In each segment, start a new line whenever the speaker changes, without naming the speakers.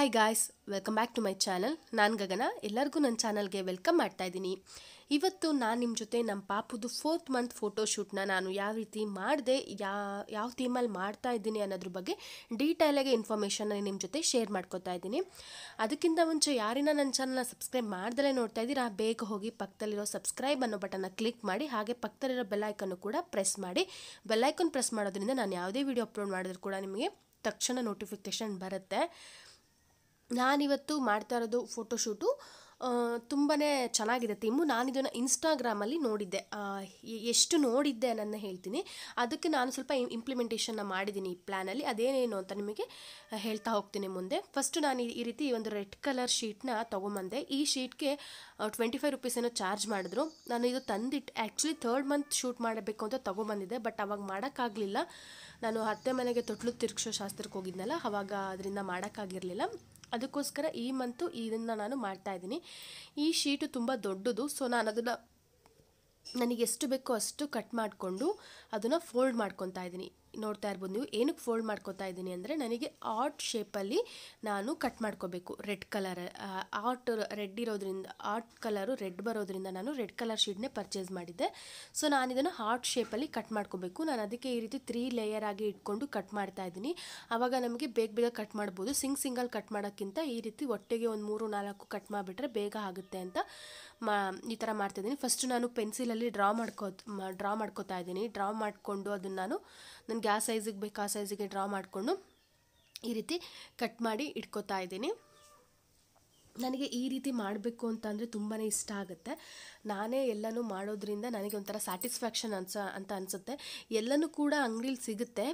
hi guys welcome back to my channel ನಾನು ಗಗನ ಎಲ್ಲರಿಗೂ ನನ್ನ ಚಾನಲ್ಗೆ ವೆಲ್ಕಮ್ ಮಾಡ್ತಾ ಇದ್ದೀನಿ ಇವತ್ತು ನಾನು ನಿಮ್ಮ ಜೊತೆ ನಮ್ಮ ಪಾಪುದು ಫೋರ್ತ್ ಮಂತ್ ಫೋಟೋಶೂಟ್ನ ನಾನು ಯಾವ ರೀತಿ ಮಾಡಿದೆ ಯಾ ಯಾವ ಥೀಮಲ್ಲಿ ಮಾಡ್ತಾ ಇದ್ದೀನಿ ಅನ್ನೋದ್ರ ಬಗ್ಗೆ ಡೀಟೇಲಾಗಿ ಇನ್ಫಾರ್ಮೇಷನ್ನ ನಿಮ್ಮ ಜೊತೆ ಶೇರ್ ಮಾಡ್ಕೊತಾ ಇದ್ದೀನಿ ಅದಕ್ಕಿಂತ ಮುಂಚೆ ಯಾರಿನ ನನ್ನ ಚಾನಲ್ನ ಸಬ್ಸ್ಕ್ರೈಬ್ ಮಾಡ್ದಲೇ ನೋಡ್ತಾ ಇದ್ದೀರಾ ಬೇಗ ಹೋಗಿ ಪಕ್ಕದಲ್ಲಿರೋ ಸಬ್ಸ್ಕ್ರೈಬ್ ಅನ್ನೋ ಬಟನ್ನ ಕ್ಲಿಕ್ ಮಾಡಿ ಹಾಗೆ ಪಕ್ಕದಲ್ಲಿರೋ ಬೆಲ್ಲೈಕನ್ನು ಕೂಡ ಪ್ರೆಸ್ ಮಾಡಿ ಬೆಲ್ಲೈಕನ್ ಪ್ರೆಸ್ ಮಾಡೋದ್ರಿಂದ ನಾನು ಯಾವುದೇ ವಿಡಿಯೋ ಅಪ್ಲೋಡ್ ಮಾಡಿದ್ರು ಕೂಡ ನಿಮಗೆ ತಕ್ಷಣ ನೋಟಿಫಿಕೇಷನ್ ಬರುತ್ತೆ ನಾನಿವತ್ತು ಮಾಡ್ತಾ ಇರೋದು ಫೋಟೋಶೂಟು ತುಂಬಾ ಚೆನ್ನಾಗಿದೆ ತಿಮ್ಮು ನಾನಿದನ್ನು ಇನ್ಸ್ಟಾಗ್ರಾಮಲ್ಲಿ ನೋಡಿದ್ದೆ ಎಷ್ಟು ನೋಡಿದ್ದೆ ನನ್ನ ಹೇಳ್ತೀನಿ ಅದಕ್ಕೆ ನಾನು ಸ್ವಲ್ಪ ಇಂಪ್ಲಿಮೆಂಟೇಷನ್ನ ಮಾಡಿದ್ದೀನಿ ಈ ಪ್ಲ್ಯಾನಲ್ಲಿ ಅದೇನೇನು ಅಂತ ನಿಮಗೆ ಹೇಳ್ತಾ ಹೋಗ್ತೀನಿ ಮುಂದೆ ಫಸ್ಟು ನಾನು ಈ ರೀತಿ ಒಂದು ರೆಡ್ ಕಲರ್ ಶೀಟ್ನ ತೊಗೊಂಬಂದೆ ಈ ಶೀಟ್ಗೆ ಟ್ವೆಂಟಿ ಫೈವ್ ಏನೋ ಚಾರ್ಜ್ ಮಾಡಿದ್ರು ನಾನು ಇದು ತಂದಿಟ್ಟು ಆ್ಯಕ್ಚುಲಿ ಥರ್ಡ್ ಮಂತ್ ಶೂಟ್ ಮಾಡಬೇಕು ಅಂತ ತೊಗೊಂಬಂದಿದ್ದೆ ಬಟ್ ಅವಾಗ ಮಾಡೋಕ್ಕಾಗಲಿಲ್ಲ ನಾನು ಹತ್ತೆ ಮನೆಗೆ ತೊಟ್ಲು ತಿರುಗಿಸೋ ಶಾಸ್ತ್ರಕ್ಕೆ ಹೋಗಿದ್ನಲ್ಲ ಅವಾಗ ಅದರಿಂದ ಮಾಡೋಕ್ಕಾಗಿರಲಿಲ್ಲ ಅದಕ್ಕೋಸ್ಕರ ಈ ಮಂತು ಇದನ್ನು ನಾನು ಮಾಡ್ತಾ ಇದ್ದೀನಿ ಈ ಶೀಟು ತುಂಬ ದೊಡ್ಡದು ಸೊ ನಾನು ಅದನ್ನು ನನಗೆ ಎಷ್ಟು ಬೇಕೋ ಅಷ್ಟು ಕಟ್ ಮಾಡಿಕೊಂಡು ಅದನ್ನು ಫೋಲ್ಡ್ ಮಾಡ್ಕೊತಾ ಇದ್ದೀನಿ ನೋಡ್ತಾ ಇರ್ಬೋದು ನೀವು ಏನಕ್ಕೆ ಫೋಲ್ಡ್ ಮಾಡ್ಕೋತಾ ಇದ್ದೀನಿ ಅಂದರೆ ನನಗೆ ಆಟ್ ಶೇಪಲ್ಲಿ ನಾನು ಕಟ್ ಮಾಡ್ಕೋಬೇಕು ರೆಡ್ ಕಲರ್ ಆಟ್ ರೆಡ್ ಇರೋದ್ರಿಂದ ಆಟ್ ಕಲರು ರೆಡ್ ಬರೋದ್ರಿಂದ ನಾನು ರೆಡ್ ಕಲರ್ ಶೀಟ್ನೇ ಪರ್ಚೇಸ್ ಮಾಡಿದ್ದೆ ಸೊ ನಾನು ಇದನ್ನು ಹಾರ್ಟ್ ಶೇಪಲ್ಲಿ ಕಟ್ ಮಾಡ್ಕೋಬೇಕು ನಾನು ಅದಕ್ಕೆ ಈ ರೀತಿ ತ್ರೀ ಲೇಯರ್ ಆಗಿ ಇಟ್ಕೊಂಡು ಕಟ್ ಮಾಡ್ತಾ ಇದ್ದೀನಿ ಆವಾಗ ನಮಗೆ ಬೇಗ ಬೇಗ ಕಟ್ ಮಾಡ್ಬೋದು ಸಿಂಗ್ ಸಿಂಗಲ್ ಕಟ್ ಮಾಡೋಕ್ಕಿಂತ ಈ ರೀತಿ ಒಟ್ಟಿಗೆ ಒಂದು ಮೂರು ನಾಲ್ಕು ಕಟ್ ಮಾಡಿಬಿಟ್ರೆ ಬೇಗ ಆಗುತ್ತೆ ಅಂತ ಮಾ ಈ ಥರ ಮಾಡ್ತಿದ್ದೀನಿ ಫಸ್ಟು ನಾನು ಪೆನ್ಸಿಲಲ್ಲಿ ಡ್ರಾ ಮಾಡ್ಕೋ ಡ್ರಾ ಮಾಡ್ಕೋತಾ ಇದ್ದೀನಿ ಡ್ರಾ ಮಾಡಿಕೊಂಡು ಅದನ್ನು ನಾನು ನನಗೆ ಆ ಸೈಜಿಗೆ ಬೇಕು ಆ ಸೈಜಿಗೆ ಡ್ರಾ ಮಾಡಿಕೊಂಡು ಈ ರೀತಿ ಕಟ್ ಮಾಡಿ ಇಟ್ಕೋತಾ ಇದ್ದೀನಿ ನನಗೆ ಈ ರೀತಿ ಮಾಡಬೇಕು ಅಂತ ಅಂದರೆ ತುಂಬಾ ಇಷ್ಟ ಆಗುತ್ತೆ ನಾನೇ ಎಲ್ಲನೂ ಮಾಡೋದ್ರಿಂದ ನನಗೆ ಒಂಥರ ಸ್ಯಾಟಿಸ್ಫ್ಯಾಕ್ಷನ್ ಅನ್ಸ ಅಂತ ಅನಿಸುತ್ತೆ ಎಲ್ಲನೂ ಕೂಡ ಅಂಗಡೀಲಿ ಸಿಗುತ್ತೆ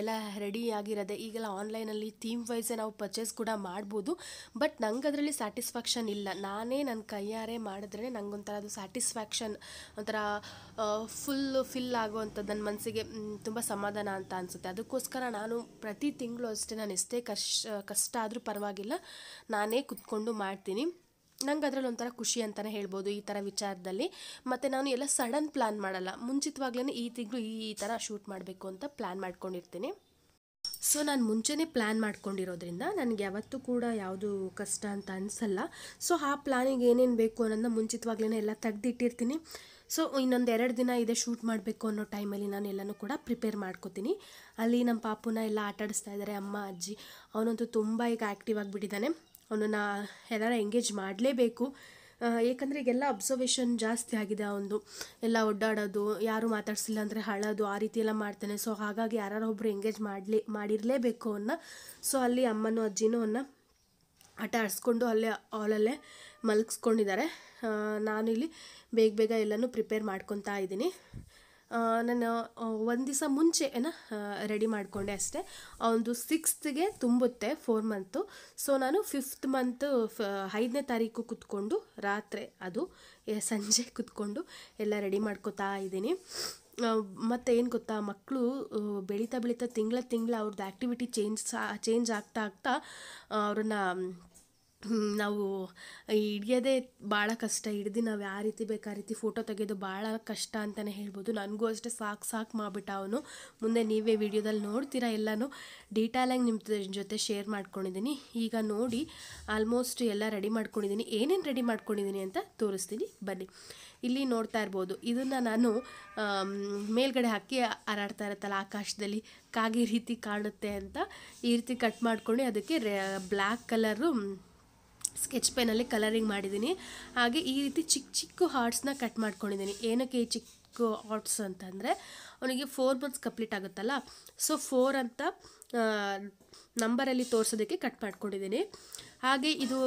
ಎಲ್ಲ ರೆಡಿ ಆಗಿರೋದೆ ಈಗೆಲ್ಲ ಆನ್ಲೈನಲ್ಲಿ ಥೀಮ್ ವೈಸೇ ನಾವು ಪರ್ಚೇಸ್ ಕೂಡ ಮಾಡ್ಬೋದು ಬಟ್ ನಂಗೆ ಅದರಲ್ಲಿ ಸ್ಯಾಟಿಸ್ಫ್ಯಾಕ್ಷನ್ ಇಲ್ಲ ನಾನೇ ನನ್ನ ಕೈಯಾರೆ ಮಾಡಿದ್ರೆ ನಂಗೊಂಥರ ಅದು ಸ್ಯಾಟಿಸ್ಫ್ಯಾಕ್ಷನ್ ಒಂಥರ ಫುಲ್ ಫಿಲ್ ಆಗುವಂಥದ್ದು ನನ್ನ ಮನಸ್ಸಿಗೆ ತುಂಬ ಸಮಾಧಾನ ಅಂತ ಅನಿಸುತ್ತೆ ಅದಕ್ಕೋಸ್ಕರ ನಾನು ಪ್ರತಿ ತಿಂಗಳು ಅಷ್ಟೇ ನಾನು ಎಷ್ಟೇ ಕಷ್ಟ ಕಷ್ಟ ಆದರೂ ಪರವಾಗಿಲ್ಲ ನಾನೇ ಕುತ್ಕೊಂಡು ಮಾಡಿ ಮಾಡ್ತೀನಿ ನಂಗೆ ಅದರಲ್ಲಿ ಒಂಥರ ಖುಷಿ ಅಂತಲೇ ಹೇಳ್ಬೋದು ಈ ಥರ ವಿಚಾರದಲ್ಲಿ ಮತ್ತು ನಾನು ಎಲ್ಲ ಸಡನ್ ಪ್ಲ್ಯಾನ್ ಮಾಡಲ್ಲ ಮುಂಚಿತವಾಗ್ಲೇ ಈ ತಿಂಗಳು ಈ ಥರ ಶೂಟ್ ಮಾಡಬೇಕು ಅಂತ ಪ್ಲ್ಯಾನ್ ಮಾಡ್ಕೊಂಡಿರ್ತೀನಿ ಸೊ ನಾನು ಮುಂಚೆನೇ ಪ್ಲ್ಯಾನ್ ಮಾಡ್ಕೊಂಡಿರೋದ್ರಿಂದ ನನಗೆ ಯಾವತ್ತೂ ಕೂಡ ಯಾವುದು ಕಷ್ಟ ಅಂತ ಅನಿಸಲ್ಲ ಸೊ ಆ ಪ್ಲ್ಯಾನಿಗೆ ಏನೇನು ಬೇಕು ಅನ್ನೋದನ್ನ ಮುಂಚಿತವಾಗ್ಲೇ ಎಲ್ಲ ತೆಗೆದಿಟ್ಟಿರ್ತೀನಿ ಸೊ ಇನ್ನೊಂದು ಎರಡು ದಿನ ಇದೆ ಶೂಟ್ ಮಾಡಬೇಕು ಅನ್ನೋ ಟೈಮಲ್ಲಿ ನಾನು ಎಲ್ಲನೂ ಕೂಡ ಪ್ರಿಪೇರ್ ಮಾಡ್ಕೋತೀನಿ ಅಲ್ಲಿ ನಮ್ಮ ಪಾಪುನ ಎಲ್ಲ ಆಟಾಡಿಸ್ತಾ ಇದ್ದಾರೆ ಅಮ್ಮ ಅಜ್ಜಿ ಅವನಂತೂ ತುಂಬ ಈಗ ಆ್ಯಕ್ಟಿವ್ ಆಗಿಬಿಟ್ಟಿದ್ದಾನೆ ಅವನನ್ನು ಎಲ್ಲರ ಎಂಗೇಜ್ ಮಾಡಲೇಬೇಕು ಏಕೆಂದರೆ ಈಗೆಲ್ಲ ಅಬ್ಸರ್ವೇಷನ್ ಜಾಸ್ತಿ ಆಗಿದೆ ಅವನು ಎಲ್ಲ ಒಡ್ಡಾಡೋದು ಯಾರು ಮಾತಾಡ್ಸಿಲ್ಲ ಅಂದರೆ ಹಳೋದು ಆ ರೀತಿ ಎಲ್ಲ ಮಾಡ್ತಾನೆ ಸೊ ಹಾಗಾಗಿ ಯಾರು ಒಬ್ಬರು ಎಂಗೇಜ್ ಮಾಡಲಿ ಮಾಡಿರಲೇಬೇಕು ಅವನ್ನ ಸೊ ಅಲ್ಲಿ ಅಮ್ಮನೂ ಅಜ್ಜಿನೂ ಅವನ್ನ ಆಟ ಆಡಿಸ್ಕೊಂಡು ಅಲ್ಲೇ ಆಲಲ್ಲೇ ಮಲಗಿಸ್ಕೊಂಡಿದ್ದಾರೆ ನಾನಿಲ್ಲಿ ಬೇಗ ಬೇಗ ಎಲ್ಲನೂ ಪ್ರಿಪೇರ್ ಮಾಡ್ಕೊತಾ ಇದ್ದೀನಿ ನಾನು ಒಂದು ದಿವಸ ಏನೋ ರೆಡಿ ಮಾಡಿಕೊಂಡೆ ಅಷ್ಟೇ ಒಂದು ಸಿಕ್ಸ್ತ್ಗೆ ತುಂಬುತ್ತೆ ಫೋರ್ ಮಂತು ಸೊ ನಾನು ಫಿಫ್ತ್ ಮಂತ್ ಐದನೇ ತಾರೀಕು ಕುತ್ಕೊಂಡು ರಾತ್ರಿ ಅದು ಸಂಜೆ ಕುತ್ಕೊಂಡು ಎಲ್ಲ ರೆಡಿ ಮಾಡ್ಕೊತಾ ಇದ್ದೀನಿ ಮತ್ತು ಏನು ಗೊತ್ತಾ ಮಕ್ಕಳು ಬೆಳೀತಾ ಬೆಳೀತಾ ತಿಂಗಳ ತಿಂಗಳ ಅವ್ರದ್ದು ಆ್ಯಕ್ಟಿವಿಟಿ ಚೇಂಜ್ ಸಾ ಚೇಂಜ್ ಆಗ್ತಾ ಆಗ್ತಾ ಅವ್ರನ್ನ ನಾವು ಹಿಡಿಯೋದೇ ಭಾಳ ಕಷ್ಟ ಹಿಡ್ದು ನಾವು ಯಾವ ರೀತಿ ಬೇಕು ಆ ರೀತಿ ಫೋಟೋ ತೆಗೆಯೋದು ಭಾಳ ಕಷ್ಟ ಅಂತಲೇ ಹೇಳ್ಬೋದು ನನಗೂ ಅಷ್ಟೇ ಸಾಕು ಸಾಕು ಮಾಡಿಬಿಟ್ಟ ಅವನು ಮುಂದೆ ನೀವೇ ವಿಡಿಯೋದಲ್ಲಿ ನೋಡ್ತೀರಾ ಎಲ್ಲನೂ ಡೀಟೇಲಾಗಿ ನಿಮ್ಮ ಜೊತೆ ಶೇರ್ ಮಾಡ್ಕೊಂಡಿದ್ದೀನಿ ಈಗ ನೋಡಿ ಆಲ್ಮೋಸ್ಟ್ ಎಲ್ಲ ರೆಡಿ ಮಾಡ್ಕೊಂಡಿದ್ದೀನಿ ಏನೇನು ರೆಡಿ ಮಾಡ್ಕೊಂಡಿದ್ದೀನಿ ಅಂತ ತೋರಿಸ್ತೀನಿ ಬನ್ನಿ ಇಲ್ಲಿ ನೋಡ್ತಾ ಇರ್ಬೋದು ಇದನ್ನು ನಾನು ಮೇಲ್ಗಡೆ ಹಾಕಿ ಹಾರಾಡ್ತಾ ಇರತ್ತಲ್ಲ ಆಕಾಶದಲ್ಲಿ ಕಾಗೆ ರೀತಿ ಕಾಣುತ್ತೆ ಅಂತ ಈ ರೀತಿ ಕಟ್ ಮಾಡ್ಕೊಂಡು ಅದಕ್ಕೆ ಬ್ಲ್ಯಾಕ್ ಕಲರು ಸ್ಕೆಚ್ ಪೆನ್ನಲ್ಲಿ ಕಲರಿಂಗ್ ಮಾಡಿದ್ದೀನಿ ಹಾಗೆ ಈ ರೀತಿ ಚಿಕ್ಕ ಚಿಕ್ಕ ಹಾರ್ಟ್ಸ್ನ ಕಟ್ ಮಾಡ್ಕೊಂಡಿದ್ದೀನಿ ಏನಕ್ಕೆ ಈ ಚಿಕ್ಕ ಹಾರ್ಟ್ಸ್ ಅಂತಂದರೆ ಅವನಿಗೆ ಫೋರ್ ಮಂತ್ಸ್ ಕಂಪ್ಲೀಟ್ ಆಗುತ್ತಲ್ಲ ಸೊ ಫೋರ್ ಅಂತ ನಂಬರಲ್ಲಿ ತೋರಿಸೋದಕ್ಕೆ ಕಟ್ ಮಾಡ್ಕೊಂಡಿದ್ದೀನಿ ಹಾಗೆ ಇದು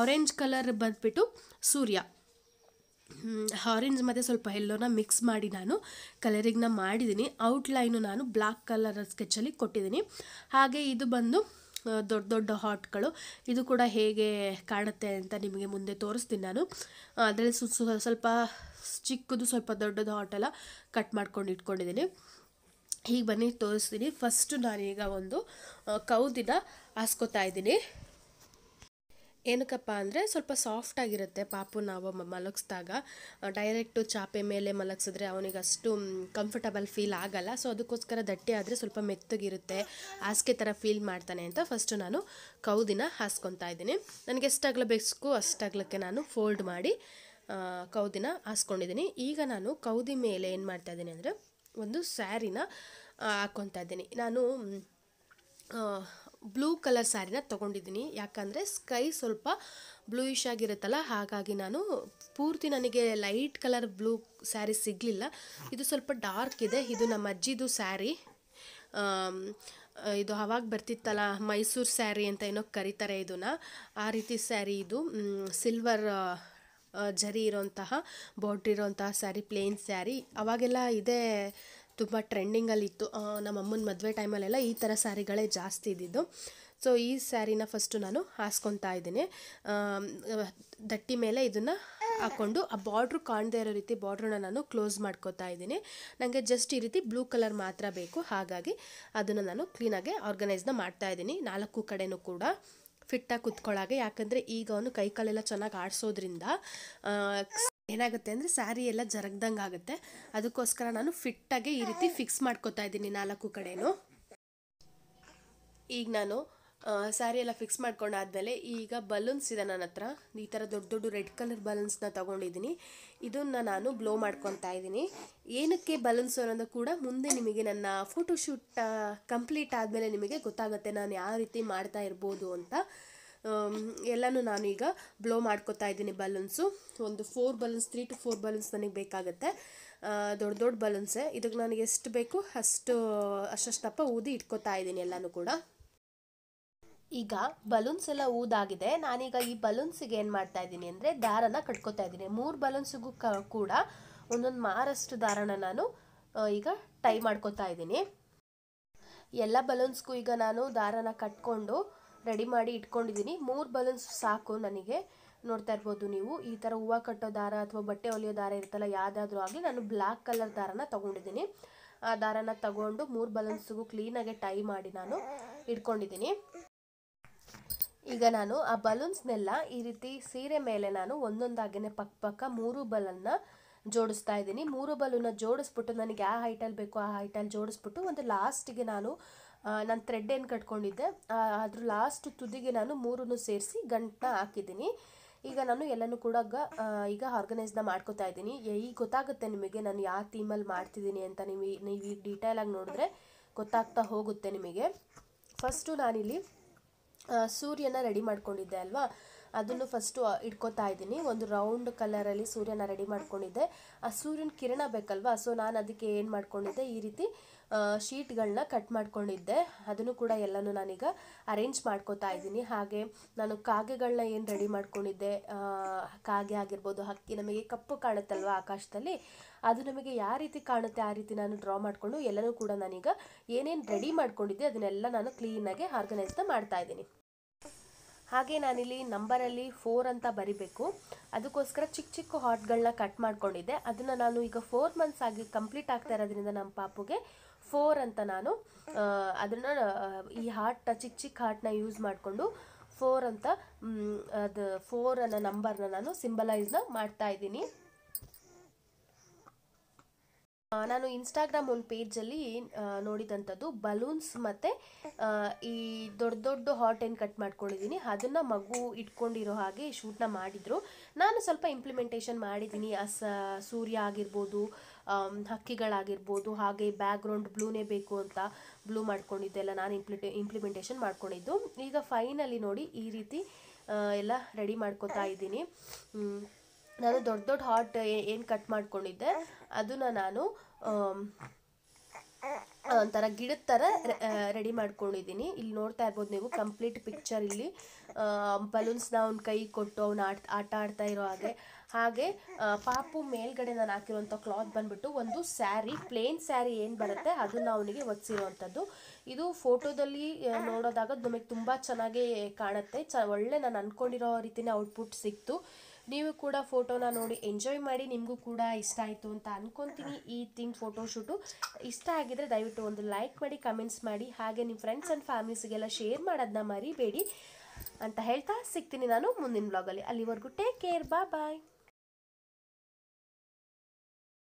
ಆರೆಂಜ್ ಕಲರ್ ಬಂದ್ಬಿಟ್ಟು ಸೂರ್ಯ ಆರೆಂಜ್ ಮತ್ತು ಸ್ವಲ್ಪ ಎಲ್ಲೋನ ಮಿಕ್ಸ್ ಮಾಡಿ ನಾನು ಕಲರಿಂಗ್ನ ಮಾಡಿದ್ದೀನಿ ಔಟ್ಲೈನು ನಾನು ಬ್ಲ್ಯಾಕ್ ಕಲರ್ ಸ್ಕೆಚ್ಚಲ್ಲಿ ಕೊಟ್ಟಿದ್ದೀನಿ ಹಾಗೆ ಇದು ಬಂದು ದೊಡ್ಡ ದೊಡ್ಡ ಹಾಟ್ಗಳು ಇದು ಕೂಡ ಹೇಗೆ ಕಾಣುತ್ತೆ ಅಂತ ನಿಮಗೆ ಮುಂದೆ ತೋರಿಸ್ತೀನಿ ನಾನು ಅದರಲ್ಲಿ ಸ್ವಲ್ಪ ಚಿಕ್ಕದು ಸ್ವಲ್ಪ ದೊಡ್ಡದು ಹಾಟೆಲ್ಲ ಕಟ್ ಮಾಡ್ಕೊಂಡು ಇಟ್ಕೊಂಡಿದ್ದೀನಿ ಹೀಗೆ ಬನ್ನಿ ತೋರಿಸ್ತೀನಿ ಫಸ್ಟು ನಾನೀಗ ಒಂದು ಕೌದಿನ ಹಾಸ್ಕೋತಾ ಇದ್ದೀನಿ ಏನಕ್ಕಪ್ಪ ಅಂದರೆ ಸ್ವಲ್ಪ ಸಾಫ್ಟ್ ಆಗಿರುತ್ತೆ ಪಾಪು ನಾವು ಮಲಗಿಸ್ದಾಗ ಡೈರೆಕ್ಟು ಚಾಪೆ ಮೇಲೆ ಮಲಗಿಸಿದ್ರೆ ಅವನಿಗೆ ಅಷ್ಟು ಕಂಫರ್ಟಬಲ್ ಫೀಲ್ ಆಗಲ್ಲ ಸೊ ಅದಕ್ಕೋಸ್ಕರ ದಟ್ಟಿ ಆದರೆ ಸ್ವಲ್ಪ ಮೆತ್ತಗಿರುತ್ತೆ ಹಾಸಿಗೆ ಥರ ಫೀಲ್ ಮಾಡ್ತಾನೆ ಅಂತ ಫಸ್ಟು ನಾನು ಕೌದಿನ ಹಾಸ್ಕೊತಾ ಇದ್ದೀನಿ ನನಗೆ ಎಷ್ಟು ಬೇಕು ಅಷ್ಟಗ್ಲಕ್ಕೆ ನಾನು ಫೋಲ್ಡ್ ಮಾಡಿ ಕೌದಿನ ಹಾಸ್ಕೊಂಡಿದ್ದೀನಿ ಈಗ ನಾನು ಕೌದಿ ಮೇಲೆ ಏನು ಮಾಡ್ತಾ ಇದ್ದೀನಿ ಅಂದರೆ ಒಂದು ಸ್ಯಾರಿನ ಹಾಕ್ಕೊತಾ ಇದ್ದೀನಿ ನಾನು ಬ್ಲೂ ಕಲರ್ ಸ್ಯಾರಿನ ತೊಗೊಂಡಿದ್ದೀನಿ ಯಾಕಂದರೆ ಸ್ಕೈ ಸ್ವಲ್ಪ ಬ್ಲೂಯಿಶ್ ಆಗಿರುತ್ತಲ್ಲ ಹಾಗಾಗಿ ನಾನು ಪೂರ್ತಿ ನನಗೆ ಲೈಟ್ ಕಲರ್ ಬ್ಲೂ ಸ್ಯಾರಿ ಸಿಗಲಿಲ್ಲ ಇದು ಸ್ವಲ್ಪ ಡಾರ್ಕ್ ಇದೆ ಇದು ನಮ್ಮ ಅಜ್ಜಿದು ಸ್ಯಾರಿ ಇದು ಅವಾಗ ಬರ್ತಿತ್ತಲ್ಲ ಮೈಸೂರು ಸ್ಯಾರಿ ಅಂತ ಏನೋ ಕರೀತಾರೆ ಇದನ್ನು ಆ ರೀತಿ ಸ್ಯಾರಿ ಇದು ಸಿಲ್ವರ್ ಜರಿ ಇರೋಂತಹ ಬಾರ್ಡ್ರ್ ಇರೋಂತಹ ಸ್ಯಾರಿ ಪ್ಲೇನ್ ಸ್ಯಾರಿ ಅವಾಗೆಲ್ಲ ಇದೇ ತುಂಬ ಟ್ರೆಂಡಿಂಗಲ್ಲಿತ್ತು ನಮ್ಮಮ್ಮನ ಮದುವೆ ಟೈಮಲ್ಲೆಲ್ಲ ಈ ಥರ ಸ್ಯಾರಿಗಳೇ ಜಾಸ್ತಿ ಇದ್ದಿದ್ದು ಸೊ ಈ ಸ್ಯಾರಿನ ಫಸ್ಟು ನಾನು ಹಾಸ್ಕೊತಾ ಇದ್ದೀನಿ ದಟ್ಟಿ ಮೇಲೆ ಇದನ್ನು ಹಾಕ್ಕೊಂಡು ಆ ಬಾರ್ಡ್ರ್ ಕಾಣದೇ ಇರೋ ರೀತಿ ಬಾರ್ಡ್ರನ್ನ ನಾನು ಕ್ಲೋಸ್ ಮಾಡ್ಕೋತಾ ಇದ್ದೀನಿ ನನಗೆ ಜಸ್ಟ್ ಈ ರೀತಿ ಬ್ಲೂ ಕಲರ್ ಮಾತ್ರ ಬೇಕು ಹಾಗಾಗಿ ಅದನ್ನು ನಾನು ಕ್ಲೀನಾಗೆ ಆರ್ಗನೈಸ್ನ ಮಾಡ್ತಾ ಇದ್ದೀನಿ ನಾಲ್ಕು ಕಡೆನೂ ಕೂಡ ಫಿಟ್ಟಾಗಿ ಕುತ್ಕೊಳ್ಳಾಗೆ ಯಾಕಂದರೆ ಈಗ ಅವನು ಕೈಕಾಲೆಲ್ಲ ಚೆನ್ನಾಗಿ ಆಡಿಸೋದ್ರಿಂದ ಏನಾಗುತ್ತೆ ಅಂದರೆ ಸ್ಯಾರಿ ಎಲ್ಲ ಜರಗ್ದಂಗೆ ಆಗುತ್ತೆ ಅದಕ್ಕೋಸ್ಕರ ನಾನು ಫಿಟ್ಟಾಗೆ ಈ ರೀತಿ ಫಿಕ್ಸ್ ಮಾಡ್ಕೊತಾ ಇದ್ದೀನಿ ನಾಲ್ಕು ಕಡೆಯೂ ಈಗ ನಾನು ಸ್ಯಾರಿ ಎಲ್ಲ ಫಿಕ್ಸ್ ಮಾಡ್ಕೊಂಡಾದ್ಮೇಲೆ ಈಗ ಬಲೂನ್ಸ್ ಇದೆ ನನ್ನ ಹತ್ರ ಈ ಥರ ದೊಡ್ಡ ದೊಡ್ಡ ರೆಡ್ ಕಲರ್ ಬಲೂನ್ಸ್ನ ತೊಗೊಂಡಿದ್ದೀನಿ ಇದನ್ನು ನಾನು ಬ್ಲೋ ಮಾಡ್ಕೊತಾ ಇದ್ದೀನಿ ಏನಕ್ಕೆ ಬಲೂನ್ಸ್ ಅನ್ನೋದು ಕೂಡ ಮುಂದೆ ನಿಮಗೆ ನನ್ನ ಫೋಟೋಶೂಟ್ ಕಂಪ್ಲೀಟ್ ಆದಮೇಲೆ ನಿಮಗೆ ಗೊತ್ತಾಗುತ್ತೆ ನಾನು ಯಾವ ರೀತಿ ಮಾಡ್ತಾ ಇರ್ಬೋದು ಅಂತ ಎಲ್ಲನೂ ನಾನು ಈಗ ಬ್ಲೋ ಮಾಡ್ಕೋತಾ ಇದ್ದೀನಿ ಬಲೂನ್ಸು ಒಂದು four balloons three two four balloons ನನಗೆ ಬೇಕಾಗುತ್ತೆ ದೊಡ್ಡ ದೊಡ್ಡ ಬಲೂನ್ಸೇ ಇದಕ್ಕೆ ನನಗೆ ಎಷ್ಟು ಬೇಕು ಅಷ್ಟು ಅಷ್ಟಷ್ಟಪ್ಪ ಊದಿ ಇಟ್ಕೋತಾ ಇದ್ದೀನಿ ಎಲ್ಲನೂ ಕೂಡ ಈಗ ಬಲೂನ್ಸ್ ಎಲ್ಲ ಊದಾಗಿದೆ ನಾನೀಗ ಈ ಬಲೂನ್ಸಿಗೆ ಏನು ಮಾಡ್ತಾ ಇದ್ದೀನಿ ಅಂದರೆ ದಾರನ ಕಟ್ಕೋತಾ ಇದ್ದೀನಿ ಮೂರು ಬಲೂನ್ಸಿಗೂ ಕ ಕೂಡ ಒಂದೊಂದು ಮಾರಷ್ಟು ದಾರನ ನಾನು ಈಗ ಟೈ ಮಾಡ್ಕೋತಾ ಇದ್ದೀನಿ ಎಲ್ಲ ಬಲೂನ್ಸ್ಗೂ ಈಗ ನಾನು ದಾರನ ಕಟ್ಕೊಂಡು ರೆಡಿ ಮಾಡಿ ಇಟ್ಕೊಂಡಿದ್ದೀನಿ ಮೂರು ಬಲೂನ್ಸ್ ಸಾಕು ನನಗೆ ನೋಡ್ತಾ ಇರ್ಬೋದು ನೀವು ಈ ಥರ ಹೂವು ಕಟ್ಟೋ ದಾರ ಅಥವಾ ಬಟ್ಟೆ ಹೊಲಿಯೋ ದಾರ ಇರ್ತಲ್ಲ ಯಾವುದಾದ್ರೂ ಆಗಲಿ ನಾನು ಬ್ಲ್ಯಾಕ್ ಕಲರ್ ದಾರನ ತೊಗೊಂಡಿದ್ದೀನಿ ಆ ದಾರನ ತಗೊಂಡು ಮೂರು ಬಲೂನ್ಸ್ಗೂ ಕ್ಲೀನಾಗೆ ಟೈ ಮಾಡಿ ನಾನು ಇಟ್ಕೊಂಡಿದ್ದೀನಿ ಈಗ ನಾನು ಆ ಬಲೂನ್ಸ್ನೆಲ್ಲ ಈ ರೀತಿ ಸೀರೆ ಮೇಲೆ ನಾನು ಒಂದೊಂದಾಗಿನೇ ಪಕ್ಕ ಪಕ್ಕ ಮೂರು ಬಲನ್ನ ಜೋಡಿಸ್ತಾ ಇದ್ದೀನಿ ಮೂರು ಬಲೂನ ಜೋಡಿಸ್ಬಿಟ್ಟು ನನಗೆ ಆ ಹೈಟಲ್ಲಿ ಬೇಕು ಆ ಹೈಟಲ್ಲಿ ಜೋಡಿಸ್ಬಿಟ್ಟು ಒಂದು ಲಾಸ್ಟಿಗೆ ನಾನು ನಾನು ಥ್ರೆಡ್ ಏನು ಕಟ್ಕೊಂಡಿದ್ದೆ ಅದ್ರ ಲಾಸ್ಟ್ ತುದಿಗೆ ನಾನು ಮೂರನ್ನು ಸೇರಿಸಿ ಗಂಟನ್ನ ಹಾಕಿದ್ದೀನಿ ಈಗ ನಾನು ಎಲ್ಲನೂ ಕೂಡ ಈಗ ಆರ್ಗನೈಸ್ನ ಮಾಡ್ಕೋತಾ ಇದ್ದೀನಿ ಈಗ ಗೊತ್ತಾಗುತ್ತೆ ನಿಮಗೆ ನಾನು ಯಾವ ಥೀಮಲ್ಲಿ ಮಾಡ್ತಿದ್ದೀನಿ ಅಂತ ನೀವು ನೀವು ಈಗ ಡೀಟೇಲಾಗಿ ನೋಡಿದ್ರೆ ಗೊತ್ತಾಗ್ತಾ ಹೋಗುತ್ತೆ ನಿಮಗೆ ಫಸ್ಟು ನಾನಿಲ್ಲಿ ಸೂರ್ಯನ ರೆಡಿ ಮಾಡ್ಕೊಂಡಿದ್ದೆ ಅಲ್ವಾ ಅದನ್ನು ಫಸ್ಟು ಇಟ್ಕೊತಾ ಇದ್ದೀನಿ ಒಂದು ರೌಂಡ್ ಕಲರಲ್ಲಿ ಸೂರ್ಯನ ರೆಡಿ ಮಾಡ್ಕೊಂಡಿದ್ದೆ ಆ ಸೂರ್ಯನ ಕಿರಣ ಬೇಕಲ್ವಾ ಸೊ ನಾನು ಅದಕ್ಕೆ ಏನು ಮಾಡ್ಕೊಂಡಿದ್ದೆ ಈ ರೀತಿ ಶೀಟ್ಗಳನ್ನ ಕಟ್ ಮಾಡ್ಕೊಂಡಿದ್ದೆ ಅದನ್ನು ಕೂಡ ಎಲ್ಲನೂ ನಾನೀಗ ಅರೇಂಜ್ ಮಾಡ್ಕೋತಾ ಇದ್ದೀನಿ ಹಾಗೆ ನಾನು ಕಾಗೆಗಳನ್ನ ಏನು ರೆಡಿ ಮಾಡ್ಕೊಂಡಿದ್ದೆ ಕಾಗೆ ಆಗಿರ್ಬೋದು ಹಕ್ಕಿ ನಮಗೆ ಕಪ್ಪು ಕಾಣುತ್ತಲ್ವ ಆಕಾಶದಲ್ಲಿ ಅದು ನಮಗೆ ಯಾವ ರೀತಿ ಕಾಣುತ್ತೆ ಆ ರೀತಿ ನಾನು ಡ್ರಾ ಮಾಡಿಕೊಂಡು ಎಲ್ಲನೂ ಕೂಡ ನಾನೀಗ ಏನೇನು ರೆಡಿ ಮಾಡ್ಕೊಂಡಿದ್ದೆ ಅದನ್ನೆಲ್ಲ ನಾನು ಕ್ಲೀನಾಗಿ ಆರ್ಗನೈಸ್ನ ಮಾಡ್ತಾ ಇದ್ದೀನಿ ಹಾಗೆ ನಾನಿಲ್ಲಿ ನಂಬರಲ್ಲಿ ಫೋರ್ ಅಂತ ಬರಿಬೇಕು ಅದಕ್ಕೋಸ್ಕರ ಚಿಕ್ಕ ಚಿಕ್ಕ ಹಾಟ್ಗಳನ್ನ ಕಟ್ ಮಾಡ್ಕೊಂಡಿದ್ದೆ ಅದನ್ನು ನಾನು ಈಗ ಫೋರ್ ಮಂತ್ಸ್ ಆಗಿ ಕಂಪ್ಲೀಟ್ ಆಗ್ತಾ ಇರೋದ್ರಿಂದ ನಮ್ಮ ಪಾಪುಗೆ ಫೋರ್ ಅಂತ ನಾನು ಅದನ್ನು ಈ ಹಾರ್ಟ್ ಚಿಕ್ಕ ಚಿಕ್ಕ ಹಾರ್ಟ್ನ ಯೂಸ್ ಮಾಡಿಕೊಂಡು ಫೋರ್ ಅಂತ ಅದು ಫೋರ್ ಅನ್ನೋ ನಂಬರ್ನ ನಾನು ಸಿಂಬಲೈಸ್ನ ಮಾಡ್ತಾ ಇದ್ದೀನಿ ನಾನು ಇನ್ಸ್ಟಾಗ್ರಾಮ್ ಒಂದು ಪೇಜಲ್ಲಿ ನೋಡಿದಂಥದ್ದು ಬಲೂನ್ಸ್ ಮತ್ತು ಈ ದೊಡ್ಡ ದೊಡ್ಡ ಹಾಟ್ ಏನು ಕಟ್ ಮಾಡ್ಕೊಂಡಿದ್ದೀನಿ ಅದನ್ನು ಮಗು ಇಟ್ಕೊಂಡಿರೋ ಹಾಗೆ ಶೂಟ್ನ ಮಾಡಿದರು ನಾನು ಸ್ವಲ್ಪ ಇಂಪ್ಲಿಮೆಂಟೇಷನ್ ಮಾಡಿದ್ದೀನಿ ಅಸ ಸೂರ್ಯ ಆಗಿರ್ಬೋದು ಹಕ್ಕಿಗಳಾಗಿರ್ಬೋದು ಹಾಗೆ ಬ್ಯಾಕ್ಗ್ರೌಂಡ್ ಬ್ಲೂನೇ ಬೇಕು ಅಂತ ಬ್ಲೂ ಮಾಡ್ಕೊಂಡಿದ್ದೆಲ್ಲ ನಾನು ಇಂಪ್ಲಿಟೇ ಇಂಪ್ಲಿಮೆಂಟೇಷನ್ ಮಾಡ್ಕೊಂಡಿದ್ದು ಈಗ ಫೈನಲಿ ನೋಡಿ ಈ ರೀತಿ ಎಲ್ಲ ರೆಡಿ ಮಾಡ್ಕೊತಾ ಇದ್ದೀನಿ ನಾನು ದೊಡ್ಡ ದೊಡ್ಡ ಹಾಟ್ ಏನು ಕಟ್ ಮಾಡ್ಕೊಂಡಿದ್ದೆ ಅದನ್ನು ನಾನು ಒಂಥರ ಗಿಡದ ಥರ ರೆಡಿ ಮಾಡ್ಕೊಂಡಿದ್ದೀನಿ ಇಲ್ಲಿ ನೋಡ್ತಾ ಇರ್ಬೋದು ನೀವು ಕಂಪ್ಲೀಟ್ ಪಿಕ್ಚರ್ ಇಲ್ಲಿ ಬಲೂನ್ಸ್ನ ಅವ್ನ ಕೈ ಕೊಟ್ಟು ಅವ್ನು ಆಟ ಆಟ ಆಡ್ತಾ ಇರೋ ಹಾಗೆ ಹಾಗೆ ಪಾಪು ಮೇಲ್ಗಡೆ ನಾನು ಹಾಕಿರುವಂಥ ಕ್ಲಾತ್ ಬಂದ್ಬಿಟ್ಟು ಒಂದು ಸ್ಯಾರಿ ಪ್ಲೇನ್ ಸ್ಯಾರಿ ಏನು ಬರುತ್ತೆ ಅದನ್ನು ಅವನಿಗೆ ಒದಿಸಿರುವಂಥದ್ದು ಇದು ಫೋಟೋದಲ್ಲಿ ನೋಡೋದಾಗ ನಮಗೆ ತುಂಬ ಚೆನ್ನಾಗಿ ಕಾಣುತ್ತೆ ಚ ಒಳ್ಳೆ ನಾನು ಅಂದ್ಕೊಂಡಿರೋ ರೀತಿಯೇ ಔಟ್ಪುಟ್ ಸಿಕ್ತು ನೀವು ಕೂಡ ಫೋಟೋನ ನೋಡಿ ಎಂಜಾಯ್ ಮಾಡಿ ನಿಮಗೂ ಕೂಡ ಇಷ್ಟ ಆಯಿತು ಅಂತ ಅನ್ಕೊತೀನಿ ಈ ಥಿಂಗ್ ಫೋಟೋಶೂಟು ಇಷ್ಟ ಆಗಿದ್ರೆ ದಯವಿಟ್ಟು ಒಂದು ಲೈಕ್ ಮಾಡಿ ಕಮೆಂಟ್ಸ್ ಮಾಡಿ ಹಾಗೆ ನಿಮ್ಮ ಫ್ರೆಂಡ್ಸ್ ಆ್ಯಂಡ್ ಫ್ಯಾಮಿಲೀಸ್ಗೆಲ್ಲ ಶೇರ್ ಮಾಡೋದನ್ನ ಮರಿಬೇಡಿ ಅಂತ ಹೇಳ್ತಾ ಸಿಗ್ತೀನಿ ನಾನು ಮುಂದಿನ ಬ್ಲಾಗಲ್ಲಿ ಅಲ್ಲಿವರೆಗೂ ಟೇಕ್ ಕೇರ್ ಬಾ ಬಾಯ್